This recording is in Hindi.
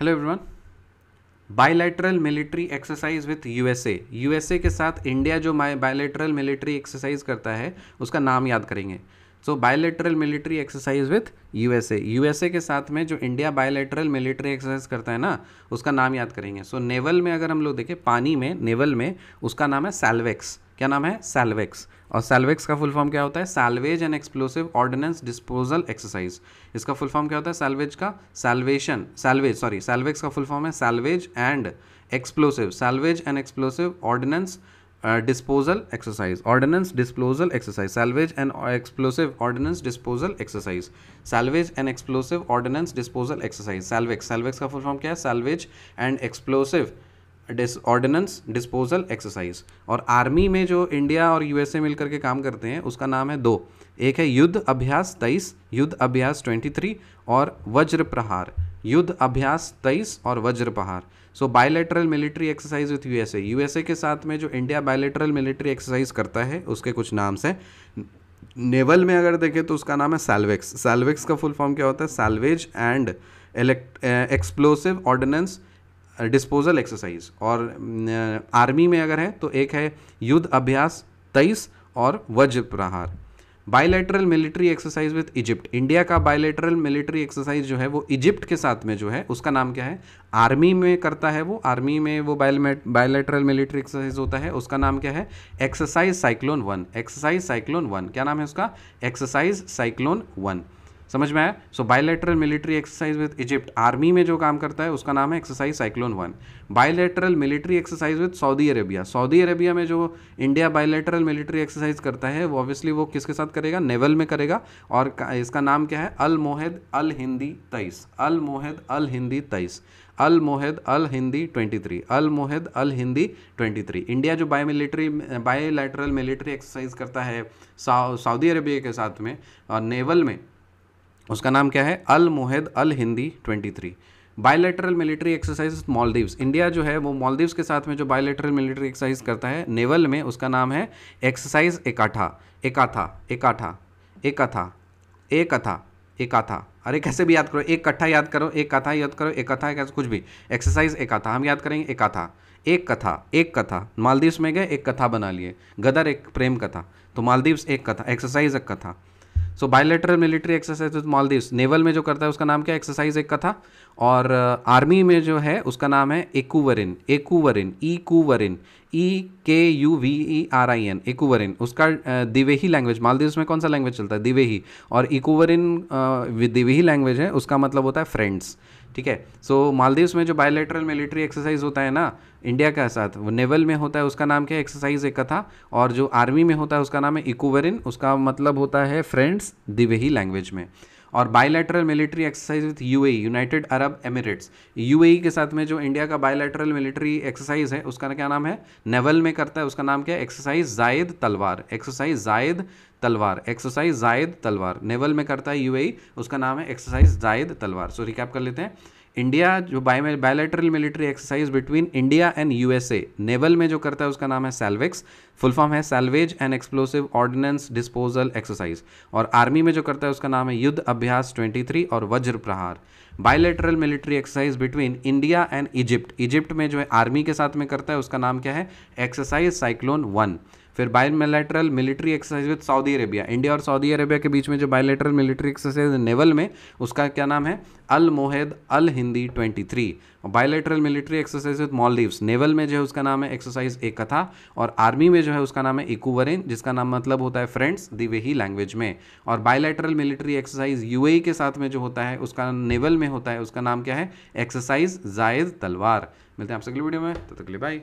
hello everyone bilateral military exercise with USA USA के साथ इंडिया जो बायलैटरल मिलिट्री एक्सरसाइज करता है उसका नाम याद करेंगे so bilateral military exercise with USA USA के साथ में जो इंडिया बायोलेटरल मिलिट्री एक्सरसाइज करता है ना उसका नाम याद करेंगे सो so, नेवल में अगर हम लोग देखें पानी में नेवल में उसका नाम है सैलवेक्स क्या नाम है सैलवेक्स और सैल्वेक्स का फुल फॉर्म क्या होता है salvage and explosive ordnance disposal exercise इसका फुल फॉर्म क्या होता है सैलवेज का सैलवेशन सैलवेज सॉरी सैलवेक्स का फुल फॉर्म है salvage and explosive salvage and explosive ordnance disposal exercise ordnance disposal exercise salvage and explosive ordnance disposal exercise salvage and explosive ordnance disposal exercise Salvex Salvex का फुल फॉर्म क्या है salvage and explosive dis ordnance disposal exercise और आर्मी में जो इंडिया और यूएसए मिलकर के काम करते हैं उसका नाम है दो एक है युद्ध अभ्यास तेईस युद्ध अभ्यास ट्वेंटी थ्री और वज्र प्रहार युद्ध अभ्यास तेईस और Vajra Prahar so bilateral military exercise with USA USA के साथ में जो इंडिया बायलेटरल मिलिट्री एक्सरसाइज करता है उसके कुछ नाम्स हैं नेवल में अगर देखें तो उसका नाम है सैलवेक्स सैलवेक्स का फुल फॉर्म क्या होता है salvage and explosive ordnance disposal exercise और आर्मी uh, में अगर है तो एक है युद्ध अभ्यास तेईस और Vajra Prahar bilateral military exercise with Egypt India का बायलेटरल मिलिट्री एक्सरसाइज जो है वो इजिप्ट के साथ में जो है उसका नाम क्या है आर्मी में करता है वो आर्मी में वो बायलेटरल मिलिट्री एक्सरसाइज होता है उसका नाम क्या है exercise Cyclone one exercise Cyclone one क्या नाम है उसका एक्सरसाइज साइक्लोन वन समझ में आया so bilateral military exercise with Egypt army में जो काम करता है उसका नाम है exercise Cyclone one bilateral military exercise with Saudi Arabia Saudi Arabia में जो इंडिया बायोलेटरल मिलिट्री एक्सरसाइज करता है वो ऑब्वियसली वो किसके साथ करेगा नेवल में करेगा और इसका नाम क्या है अल मोहद अल हिंदी तेईस अल मोहद अल हिंदी तेईस Al Mohed Al Hindi 23 Al Mohed Al Hindi 23 India जो bi military bilateral military exercise करता है सऊदी अरेबिया के साथ में और नेवल में उसका नाम क्या है Al Mohed Al Hindi 23 bilateral military exercise Maldives India जो है वो मॉलदीव्स के साथ में जो बायोलेटरल मिलिट्री एक्सरसाइज करता है नेवल में उसका नाम है एक्सरसाइज एकाठा एकाथा एकाठा एकाथा एकथा एकाथा अरे कैसे भी याद करो एक कट्ठा याद करो एक कथा याद करो एक कथा कैसे कुछ भी एक्सरसाइज एकाथा हम याद करेंगे एकाथा एक कथा एक कथा मालदीव्स में गए एक कथा बना लिए गदर एक प्रेम कथा तो मालदीव्स एक कथा एक्सरसाइज एक कथा so bilateral military exercise with Maldive naval में जो करता है उसका नाम क्या एक्सरसाइज एक का था और आर्मी uh, में जो है उसका नाम है एकूवरिन एकूवरिन ई Ekuverin E K U V E R I N Ekuverin उसका दिवेही लैंग्वेज मालदीव्स में कौन सा लैंग्वेज चलता है दिवेही और इकोवरिन दिवेही लैंग्वेज है उसका मतलब होता है फ्रेंड्स ठीक है सो मालदीव्स में जो बायोलेटरल मिलिट्री एक्सरसाइज होता है ना इंडिया के साथ वो नेवल में होता है उसका नाम क्या है एक्सरसाइज एक था और जो आर्मी में होता है उसका नाम है इकोवरिन उसका मतलब होता है फ्रेंड्स दिवेही लैंग्वेज में और bilateral military exercise with U United Arab Emirates U के साथ में जो इंडिया का बायलैटरल मिलिट्री एक्सरसाइज है उसका क्या नाम है नेवल में करता है उसका नाम क्या है एक्सरसाइज जायद तलवार एक्सरसाइज जायद तलवार एक्सरसाइज जायद तलवार नेवल में करता है यू e, उसका नाम है एक्सरसाइज जायद तलवार सो रिकैप कर लेते हैं इंडिया जो bi bilateral military exercise between India and USA naval में जो करता है उसका नाम है सेल्वेक्स फुल फॉर्म है salvage and explosive ordnance disposal exercise और आर्मी में जो करता है उसका नाम है युद्ध अभ्यास 23 और Vajra Prahar bilateral military exercise between India and Egypt Egypt में जो है आर्मी के साथ में करता है उसका नाम क्या है एक्सरसाइज साइक्लोन वन फिर bilateral military exercise with Saudi Arabia India और सऊदी अरेबिया के बीच में जो बायोलेटरल मिलिट्री एक्सरसाइज नेवल में उसका क्या नाम है Al Mohed Al Hindi twenty three bilateral military exercise with Maldives naval में जो है उसका नाम है एक्सरसाइज एक कथा और आर्मी में जो है उसका नाम है इकूवरेन जिसका नाम मतलब होता है फ्रेंड्स ही लैंग्वेज में और बायोलेटरल मिलिट्री एक्सरसाइज यू के साथ में जो होता है उसका नेवल में होता है उसका नाम क्या है एक्सरसाइज जायद तलवार मिलते हैं आपसे अगले वीडियो में तब तो तकली तो